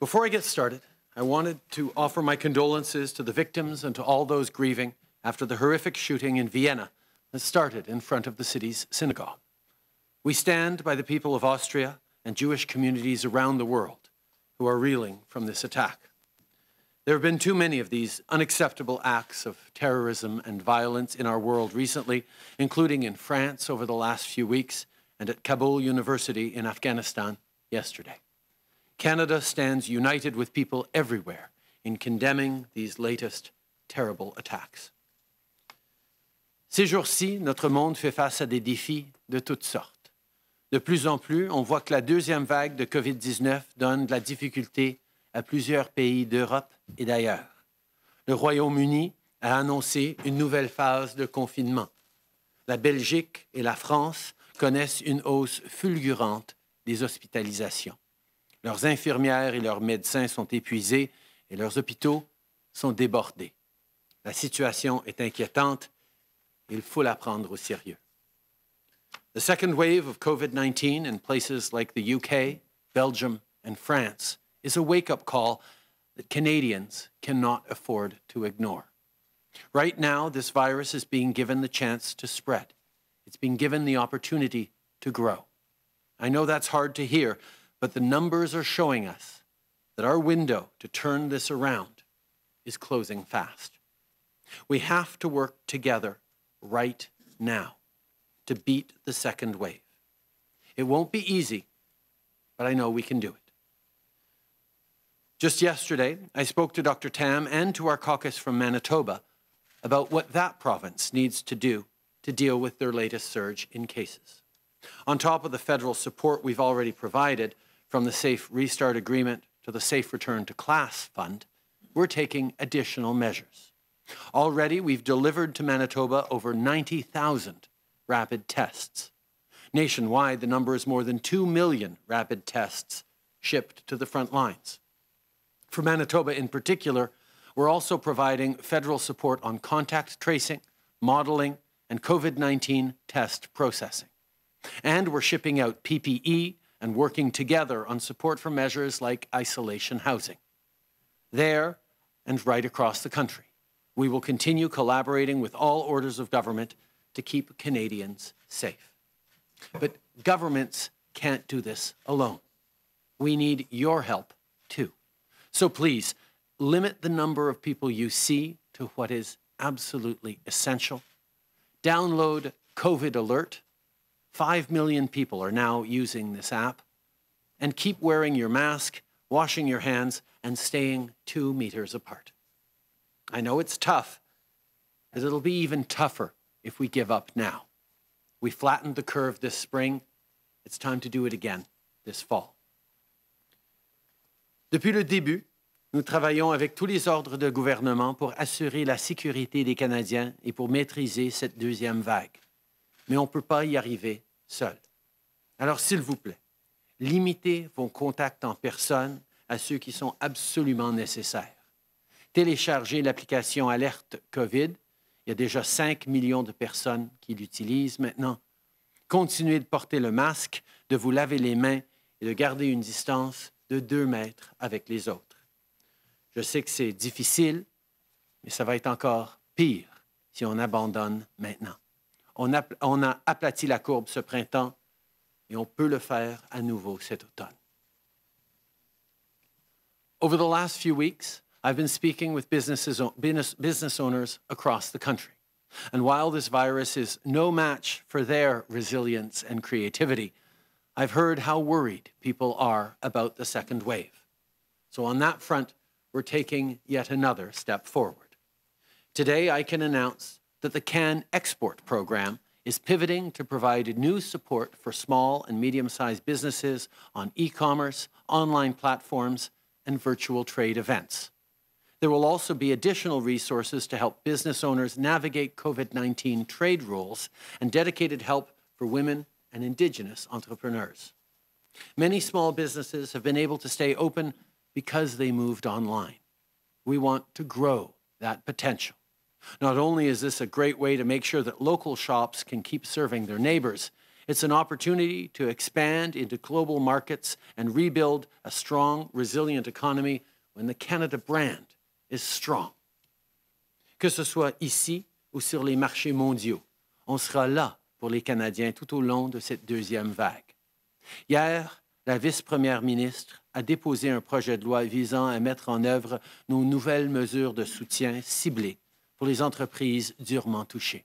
Before I get started, I wanted to offer my condolences to the victims and to all those grieving after the horrific shooting in Vienna that started in front of the city's synagogue. We stand by the people of Austria and Jewish communities around the world who are reeling from this attack. There have been too many of these unacceptable acts of terrorism and violence in our world recently, including in France over the last few weeks and at Kabul University in Afghanistan yesterday. Canada stands united with people everywhere in condemning these latest terrible attacks. Ces jours-ci, notre monde fait face à des défis de toutes sortes. De plus en plus, on voit que la deuxième vague de COVID-19 donne de la difficulté à plusieurs pays d'Europe et d'ailleurs. Le Royaume-Uni a annoncé une nouvelle phase de confinement. La Belgique et la France connaissent une hausse fulgurante des hospitalisations. Leurs infirmières et leurs médecins sont épuisés et leurs hôpitaux sont débordés. La situation est inquiétante. Il faut la prendre au sérieux. The second wave of COVID 19 in places like the UK, Belgium, and France is a wake up call that Canadians cannot afford to ignore. Right now, this virus is being given the chance to spread. It's being given the opportunity to grow. I know that's hard to hear, but the numbers are showing us that our window to turn this around is closing fast. We have to work together right now to beat the second wave. It won't be easy, but I know we can do it. Just yesterday, I spoke to Dr. Tam and to our caucus from Manitoba about what that province needs to do to deal with their latest surge in cases. On top of the federal support we've already provided, from the Safe Restart Agreement to the Safe Return to Class Fund, we're taking additional measures. Already, we've delivered to Manitoba over 90,000 rapid tests. Nationwide, the number is more than 2 million rapid tests shipped to the front lines. For Manitoba in particular, we're also providing federal support on contact tracing, modeling, and COVID 19 test processing. And we're shipping out PPE, and working together on support for measures like isolation housing. There and right across the country, we will continue collaborating with all orders of government to keep Canadians safe. But governments can't do this alone. We need your help too. So please, limit the number of people you see to what is absolutely essential. Download COVID Alert, Five million people are now using this app. And keep wearing your mask, washing your hands, and staying two meters apart. I know it's tough, but it'll be even tougher if we give up now. We flattened the curve this spring. It's time to do it again this fall. Depuis le début, nous travaillons avec tous les ordres de gouvernement pour assurer la sécurité des Canadiens et pour maîtriser cette deuxième vague. mais on ne peut pas y arriver seul. Alors, s'il vous plaît, limitez vos contacts en personne à ceux qui sont absolument nécessaires. Téléchargez l'application Alerte COVID. Il y a déjà 5 millions de personnes qui l'utilisent maintenant. Continuez de porter le masque, de vous laver les mains et de garder une distance de 2 mètres avec les autres. Je sais que c'est difficile, mais ça va être encore pire si on abandonne maintenant. On a, on a aplati la courbe ce printemps et on peut le faire à nouveau cet automne. Over the last few weeks, I've been speaking with businesses, business, business owners across the country. And while this virus is no match for their resilience and creativity, I've heard how worried people are about the second wave. So, on that front, we're taking yet another step forward. Today, I can announce that the CAN export program is pivoting to provide new support for small and medium-sized businesses on e-commerce, online platforms, and virtual trade events. There will also be additional resources to help business owners navigate COVID-19 trade rules and dedicated help for women and Indigenous entrepreneurs. Many small businesses have been able to stay open because they moved online. We want to grow that potential. Not only is this a great way to make sure that local shops can keep serving their neighbors, it's an opportunity to expand into global markets and rebuild a strong, resilient economy when the Canada brand is strong. Que ce soit ici ou sur les marchés mondiaux, on sera là pour les Canadiens tout au long de cette deuxième vague. Hier, la vice-première ministre a déposé un projet de loi visant à mettre en œuvre nos nouvelles mesures de soutien ciblées pour les entreprises durement touchées.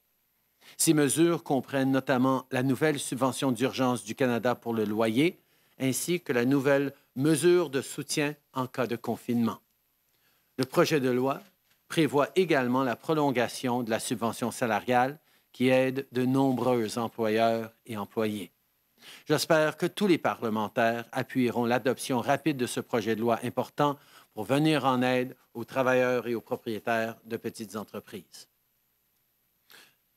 Ces mesures comprennent notamment la nouvelle subvention d'urgence du Canada pour le loyer, ainsi que la nouvelle mesure de soutien en cas de confinement. Le projet de loi prévoit également la prolongation de la subvention salariale qui aide de nombreux employeurs et employés. J'espère que tous les parlementaires appuieront l'adoption rapide de ce projet de loi important pour venir en aide aux travailleurs et aux propriétaires de petites entreprises.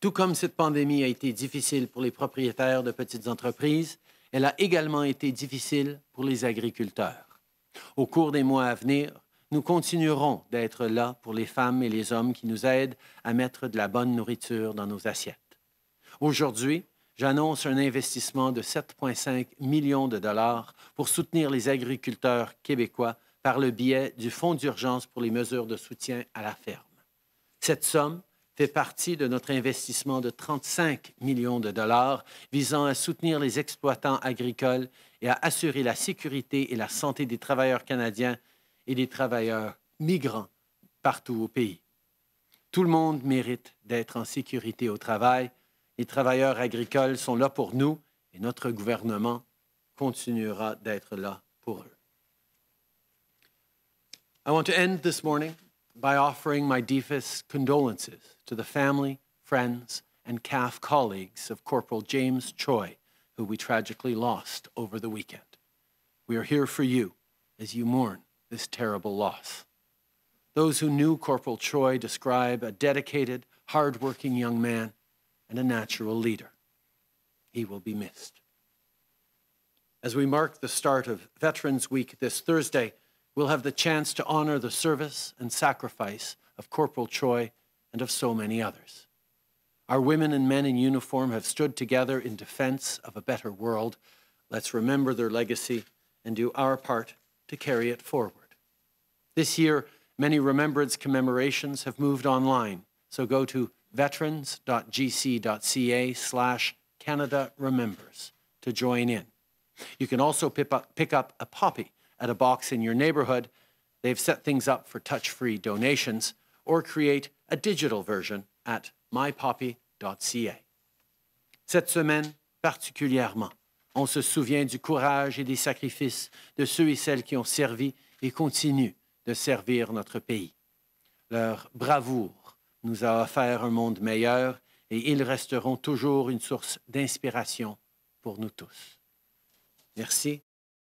Tout comme cette pandémie a été difficile pour les propriétaires de petites entreprises, elle a également été difficile pour les agriculteurs. Au cours des mois à venir, nous continuerons d'être là pour les femmes et les hommes qui nous aident à mettre de la bonne nourriture dans nos assiettes. Aujourd'hui, j'annonce un investissement de 7,5 millions de dollars pour soutenir les agriculteurs québécois par le biais du Fonds d'urgence pour les mesures de soutien à la ferme. Cette somme fait partie de notre investissement de 35 millions de dollars visant à soutenir les exploitants agricoles et à assurer la sécurité et la santé des travailleurs canadiens et des travailleurs migrants partout au pays. Tout le monde mérite d'être en sécurité au travail. Les travailleurs agricoles sont là pour nous et notre gouvernement continuera d'être là pour eux. I want to end this morning by offering my deepest condolences to the family, friends, and CAF colleagues of Corporal James Choi, who we tragically lost over the weekend. We are here for you as you mourn this terrible loss. Those who knew Corporal Choi describe a dedicated, hardworking young man and a natural leader. He will be missed. As we mark the start of Veterans Week this Thursday, we'll have the chance to honor the service and sacrifice of Corporal Choi and of so many others. Our women and men in uniform have stood together in defense of a better world. Let's remember their legacy and do our part to carry it forward. This year, many remembrance commemorations have moved online, so go to veterans.gc.ca slash Canada Remembers to join in. You can also pick up, pick up a poppy. at a box in your neighborhood, they've set things up for touch-free donations, or create a digital version at mypoppy.ca. Cette semaine, particulièrement, on se souvient du courage et des sacrifices de ceux et celles qui ont servi et continuent de servir notre pays. Leur bravoure nous a offert un monde meilleur et ils resteront toujours une source d'inspiration pour nous tous. Merci